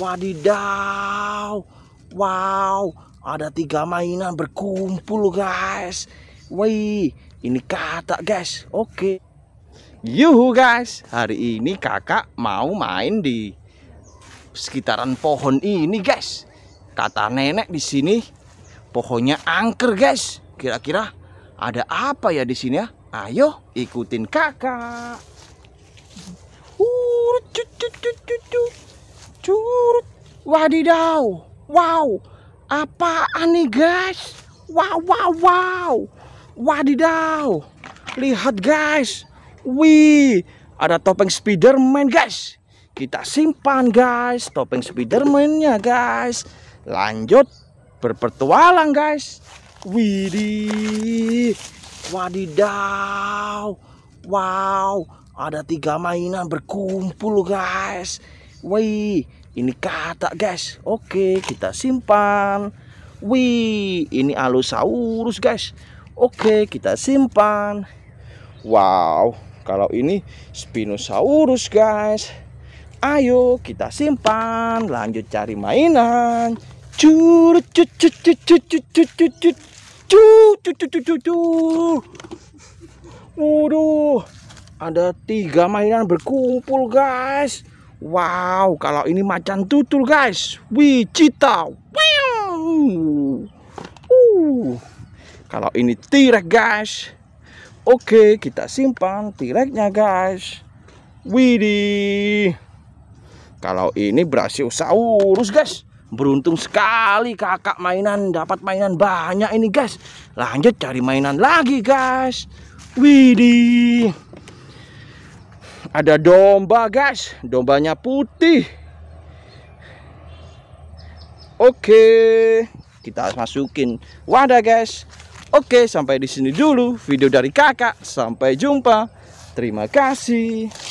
wadidaw wow ada tiga mainan berkumpul guys wih ini kata guys oke okay. Yuhu guys, hari ini kakak mau main di sekitaran pohon ini guys. Kata nenek di sini pohonnya angker guys. Kira-kira ada apa ya di sini ya? Ayo ikutin kakak. Uh, cu, cu, cu, cu, cu. Wadidaw. Wow. Apaan nih guys? Wow, wow, wow. Wadidaw. Lihat guys. Wih. Ada topeng Spiderman guys. Kita simpan guys. Topeng Spidermannya guys. Lanjut. Berpetualang guys. Widih. Wadidaw. Wow. Ada tiga mainan berkumpul guys. Wih ini kata guys oke kita simpan wih ini alusaurus guys oke kita simpan wow kalau ini spinosaurus guys ayo kita simpan lanjut cari mainan cur cur cur cur cur cur cur cur cur cur cur cur cur waduh ada tiga mainan berkumpul guys Wow, kalau ini macan tutul guys. Wicita. Wow. Uh. Kalau ini tirek guys. Oke, kita simpan tireknya guys. Widih. Kalau ini saurus, guys. Beruntung sekali kakak mainan dapat mainan banyak ini guys. Lanjut cari mainan lagi guys. Widih. Ada domba guys Dombanya putih Oke Kita masukin wadah guys Oke sampai di sini dulu video dari kakak Sampai jumpa Terima kasih